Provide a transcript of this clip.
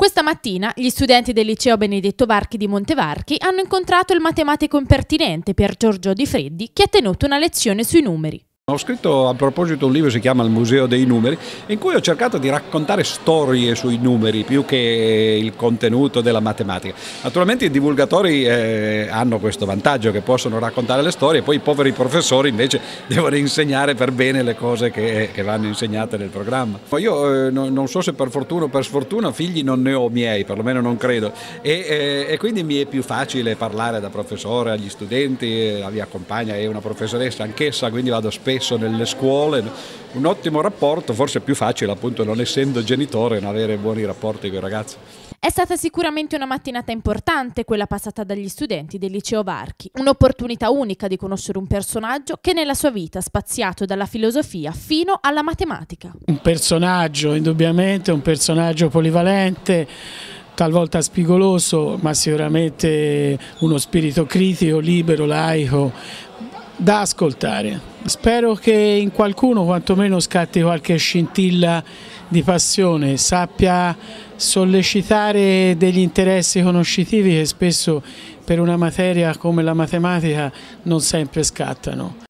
Questa mattina gli studenti del liceo Benedetto Varchi di Montevarchi hanno incontrato il matematico impertinente Pier Giorgio Di Freddi che ha tenuto una lezione sui numeri. Ho scritto a proposito un libro che si chiama Il Museo dei Numeri, in cui ho cercato di raccontare storie sui numeri più che il contenuto della matematica. Naturalmente i divulgatori eh, hanno questo vantaggio che possono raccontare le storie, poi i poveri professori invece devono insegnare per bene le cose che, che vanno insegnate nel programma. Io eh, non so se per fortuna o per sfortuna figli non ne ho miei, perlomeno non credo, e, eh, e quindi mi è più facile parlare da professore agli studenti, la eh, mia compagna è una professoressa anch'essa, quindi vado spesso spesso nelle scuole, un ottimo rapporto, forse più facile appunto non essendo genitore non avere buoni rapporti con i ragazzi. È stata sicuramente una mattinata importante quella passata dagli studenti del liceo Varchi, un'opportunità unica di conoscere un personaggio che nella sua vita ha spaziato dalla filosofia fino alla matematica. Un personaggio indubbiamente, un personaggio polivalente, talvolta spigoloso, ma sicuramente uno spirito critico, libero, laico, da ascoltare. Spero che in qualcuno quantomeno scatti qualche scintilla di passione, sappia sollecitare degli interessi conoscitivi che spesso per una materia come la matematica non sempre scattano.